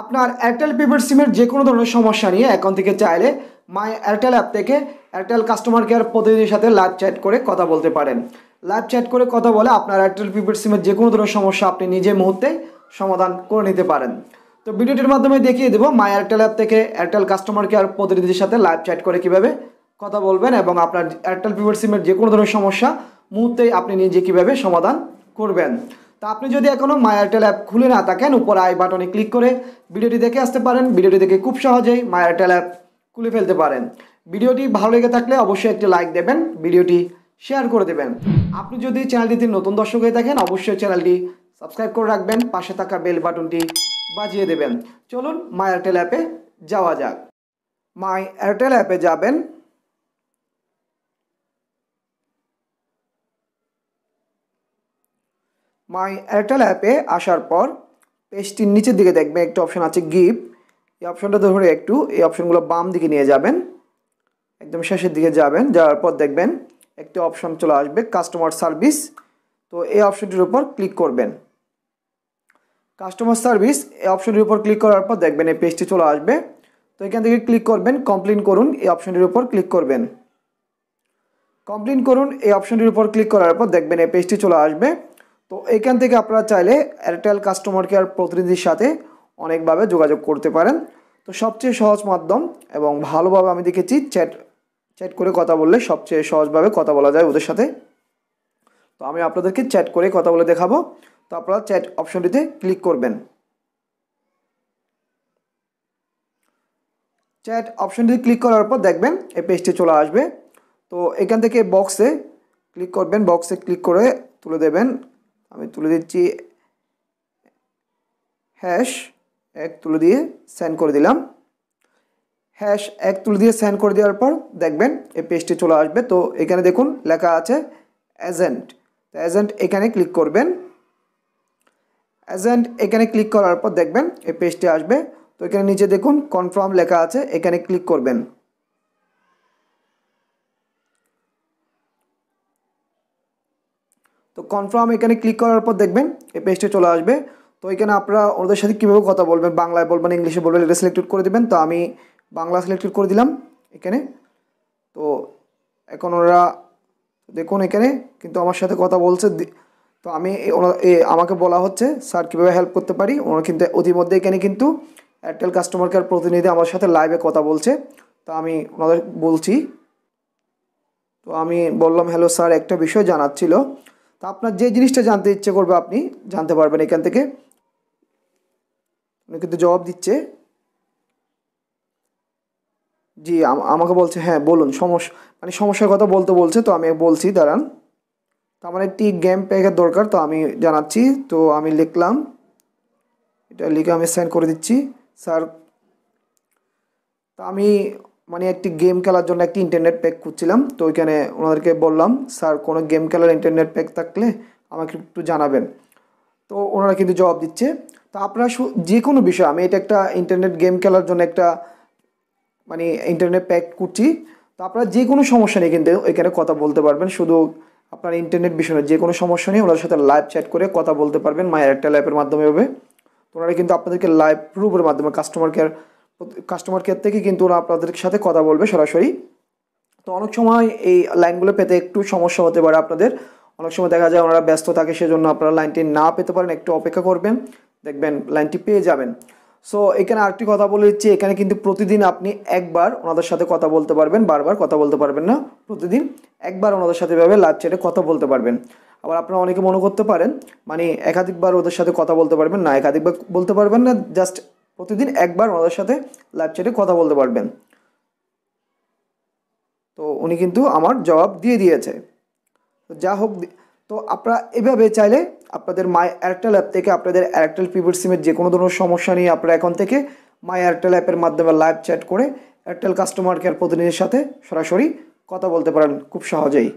আপনার Airtel prepaid সিমের যে কোনো ধরনের সমস্যা নিয়ে এখন থেকে চাইলে মাই এয়ারটেল অ্যাপ থেকে এয়ারটেল কাস্টমার কেয়ার প্রতিনিধির সাথে লাইভ চ্যাট করে কথা বলতে পারেন লাইভ চ্যাট করে কথা বলে আপনার এয়ারটেল প্রিপেড সিমের যে কোনো ধরনের সমস্যা আপনি নিজে মুহূর্তে সমাধান করে নিতে পারেন তো ভিডিওটির মাধ্যমে দেখিয়ে দেবো মাই এয়ারটেল অ্যাপ থেকে এয়ারটেল কাস্টমার কেয়ার প্রতিনিধির সাথে লাইভ চ্যাট করে কিভাবে কথা বলবেন এবং আপনার এয়ারটেল প্রিপেড সিমের যে কোনো ধরনের সমস্যা মুহূর্তেই আপনি নিজে কীভাবে সমাধান করবেন তো আপনি যদি এখনও মাই এয়ারটেল অ্যাপ খুলে না থাকেন উপর আই বাটনে ক্লিক করে ভিডিওটি দেখে আসতে পারেন ভিডিওটি দেখে খুব সহজেই মাই এয়ারটেল অ্যাপ খুলে ফেলতে পারেন ভিডিওটি ভালো লেগে থাকলে অবশ্যই একটি লাইক দেবেন ভিডিওটি শেয়ার করে দেবেন আপনি যদি চ্যানেলটিতে নতুন দর্শক হয়ে থাকেন অবশ্যই চ্যানেলটি সাবস্ক্রাইব করে রাখবেন পাশে থাকা বেল বাটনটি বাজিয়ে দেবেন চলুন মাই এয়ারটেল অ্যাপে যাওয়া যাক মাই এয়ারটেল অ্যাপে যাবেন মাই এয়ারটেল অ্যাপে আসার পর পেজটির নিচের দিকে দেখবেন একটা অপশান আছে গিফট এই অপশানটা ধরে একটু এই অপশনগুলো বাম দিকে নিয়ে যাবেন একদম শেষের দিকে যাবেন যাওয়ার পর দেখবেন একটি অপশান চলে আসবে কাস্টমার সার্ভিস তো এই অপশানটির উপর ক্লিক করবেন কাস্টমার সার্ভিস এই অপশানটির উপর ক্লিক করার পর দেখবেন এই পেজটি চলে আসবে তো এখান থেকে ক্লিক করবেন কমপ্লেন করুন এই অপশানটির উপর ক্লিক করবেন কমপ্লেন করুন এই অপশানটির উপর ক্লিক করার পর দেখবেন এই পেজটি চলে আসবে তো এখান থেকে আপনারা চাইলে এয়ারটেল কাস্টমার কেয়ার প্রতিনিধির সাথে অনেকভাবে যোগাযোগ করতে পারেন তো সবচেয়ে সহজ মাধ্যম এবং ভালোভাবে আমি দেখেছি চ্যাট চ্যাট করে কথা বললে সবচেয়ে সহজভাবে কথা বলা যায় ওদের সাথে তো আমি আপনাদেরকে চ্যাট করে কথা বলে দেখাবো তো আপনারা চ্যাট অপশনটিতে ক্লিক করবেন চ্যাট অপশনটি ক্লিক করার পর দেখবেন এই পেজটি চলে আসবে তো এখান থেকে বক্সে ক্লিক করবেন বক্সে ক্লিক করে তুলে দেবেন আমি তুলে দিচ্ছি হ্যাশ এক তুলে দিয়ে সেন্ড করে দিলাম হ্যাশ এক তুলে দিয়ে সেন্ড করে দেওয়ার পর দেখবেন এই পেজটি চলে আসবে তো এখানে দেখুন লেখা আছে এজেন্ট তো এজেন্ট এখানে ক্লিক করবেন এজেন্ট এখানে ক্লিক করার পর দেখবেন এই পেজটি আসবে তো এখানে নিচে দেখুন কনফার্ম লেখা আছে এখানে ক্লিক করবেন তো কনফার্ম এখানে ক্লিক করার পর দেখবেন এই পেজটা চলে আসবে তো এখানে আপনারা ওদের সাথে কীভাবে কথা বলবেন বাংলায় বলবেন ইংলিশে বলবেন এটা সিলেক্টেড করে দেবেন তো আমি বাংলা সিলেক্টেড করে দিলাম এখানে তো এখন ওরা দেখুন এখানে কিন্তু আমার সাথে কথা বলছে তো আমি আমাকে বলা হচ্ছে স্যার কীভাবে হেল্প করতে পারি ওনারা কিন্তু অতিমধ্যে এখানে কিন্তু এয়ারটেল কাস্টমার কেয়ার প্রতিনিধি আমার সাথে লাইভে কথা বলছে তো আমি ওনাদের বলছি তো আমি বললাম হ্যালো স্যার একটা বিষয় জানাচ্ছিল তা আপনার যে জিনিসটা জানতে ইচ্ছে করবে আপনি জানতে পারবেন এখান থেকে কিন্তু জবাব দিচ্ছে জি আমাকে বলছে হ্যাঁ বলুন সমস্যা মানে সমস্যার কথা বলতে বলছে তো আমি বলছি দাঁড়ান তো আমার মানে একটি গেম প্যাকের দরকার তো আমি জানাচ্ছি তো আমি লিখলাম এটা লিখে আমি সেন্ড করে দিচ্ছি স্যার তো আমি মানে একটি গেম খেলার জন্য একটি ইন্টারনেট প্যাক খুঁজছিলাম তো ওইখানে ওনাদেরকে বললাম স্যার কোনো গেম খেলার ইন্টারনেট প্যাক থাকলে আমাকে একটু জানাবেন তো ওনারা কিন্তু জবাব দিচ্ছে তো আপনারা যে কোনো বিষয় আমি এটা একটা ইন্টারনেট গেম খেলার জন্য একটা মানে ইন্টারনেট প্যাক করছি তো আপনারা যে কোনো সমস্যা নিয়ে কিন্তু এখানে কথা বলতে পারবেন শুধু আপনার ইন্টারনেট বিষয়ে যে কোনো সমস্যা নিয়ে ওনার সাথে লাইভ চ্যাট করে কথা বলতে পারবেন মায়ের একটা লাইভের মাধ্যমে হবে তো ওনারা কিন্তু আপনাদেরকে লাইভ প্রুফের মাধ্যমে কাস্টমার কেয়ার কাস্টমার কেয়ার থেকে কিন্তু ওরা আপনাদের সাথে কথা বলবে সরাসরি তো অনেক সময় এই লাইনগুলো পেতে একটু সমস্যা হতে পারে আপনাদের অনেক সময় দেখা যায় ওনারা ব্যস্ত থাকে সেজন্য আপনারা লাইনটি না পেতে পারেন একটু অপেক্ষা করবেন দেখবেন লাইনটি পেয়ে যাবেন সো এখানে আরেকটি কথা বলে দিচ্ছি এখানে কিন্তু প্রতিদিন আপনি একবার ওনাদের সাথে কথা বলতে পারবেন বারবার কথা বলতে পারবেন না প্রতিদিন একবার ওনাদের সাথে এভাবে লাইভ চ্যাটে কথা বলতে পারবেন আবার আপনারা অনেকে মনে করতে পারেন মানে একাধিকবার ওদের সাথে কথা বলতে পারবেন না একাধিকবার বলতে পারবেন না জাস্ট প্রতিদিন একবার ওনাদের সাথে লাইভ চ্যাটে কথা বলতে পারবেন তো উনি কিন্তু আমার জবাব দিয়ে দিয়েছে যা হোক তো আপনারা এভাবে চাইলে আপনাদের মাই এয়ারটেল অ্যাপ থেকে আপনাদের এয়ারটেল প্রিপেড সিমের যে কোনো ধরনের সমস্যা নিয়ে আপনারা এখন থেকে মাই এয়ারটেল অ্যাপের মাধ্যমে লাইভ চ্যাট করে এয়ারটেল কাস্টমার কেয়ার প্রতিনিধির সাথে সরাসরি কথা বলতে পারেন খুব সহজেই